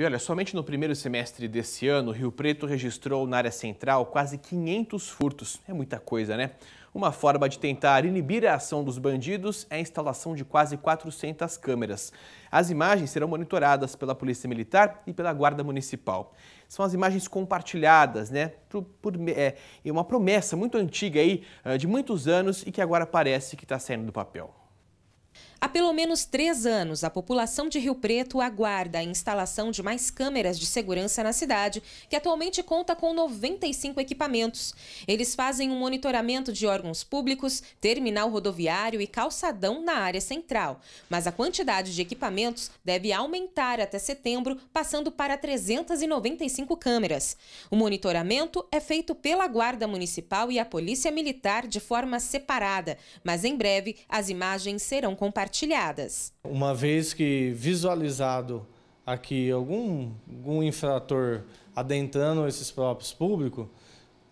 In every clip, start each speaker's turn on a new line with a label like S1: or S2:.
S1: E olha, somente no primeiro semestre desse ano, Rio Preto registrou na área central quase 500 furtos. É muita coisa, né? Uma forma de tentar inibir a ação dos bandidos é a instalação de quase 400 câmeras. As imagens serão monitoradas pela Polícia Militar e pela Guarda Municipal. São as imagens compartilhadas, né? Por, por é, é, uma promessa muito antiga aí, eh, de muitos anos e que agora parece que está saindo do papel.
S2: Há pelo menos três anos, a população de Rio Preto aguarda a instalação de mais câmeras de segurança na cidade, que atualmente conta com 95 equipamentos. Eles fazem um monitoramento de órgãos públicos, terminal rodoviário e calçadão na área central. Mas a quantidade de equipamentos deve aumentar até setembro, passando para 395 câmeras. O monitoramento é feito pela Guarda Municipal e a Polícia Militar de forma separada, mas em breve as imagens serão compartilhadas compartilhadas.
S3: Uma vez que visualizado aqui algum, algum infrator adentrando esses próprios públicos,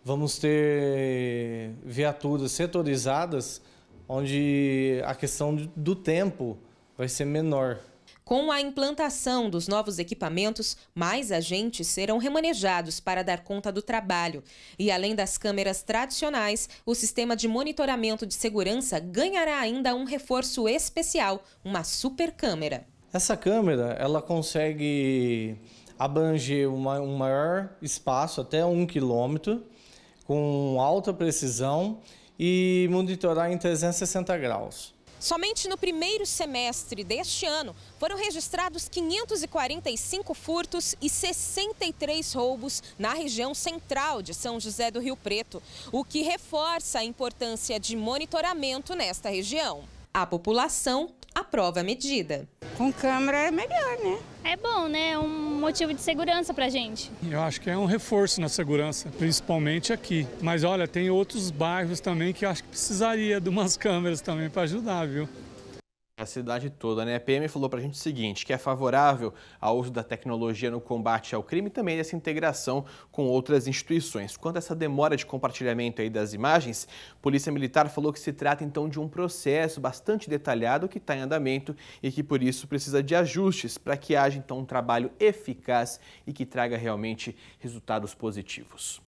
S3: vamos ter viaturas setorizadas onde a questão do tempo vai ser menor.
S2: Com a implantação dos novos equipamentos, mais agentes serão remanejados para dar conta do trabalho. E além das câmeras tradicionais, o sistema de monitoramento de segurança ganhará ainda um reforço especial, uma super câmera.
S3: Essa câmera, ela consegue abranger uma, um maior espaço, até um quilômetro, com alta precisão e monitorar em 360 graus.
S2: Somente no primeiro semestre deste ano foram registrados 545 furtos e 63 roubos na região central de São José do Rio Preto, o que reforça a importância de monitoramento nesta região. A população aprova a medida. Com câmera é melhor, né? É bom, né? É um motivo de segurança para gente.
S3: Eu acho que é um reforço na segurança, principalmente aqui. Mas olha, tem outros bairros também que acho que precisaria de umas câmeras também para ajudar, viu?
S1: a cidade toda, né? A PM falou para a gente o seguinte, que é favorável ao uso da tecnologia no combate ao crime e também essa integração com outras instituições. Quanto a essa demora de compartilhamento aí das imagens, a Polícia Militar falou que se trata então de um processo bastante detalhado que está em andamento e que por isso precisa de ajustes para que haja então um trabalho eficaz e que traga realmente resultados positivos.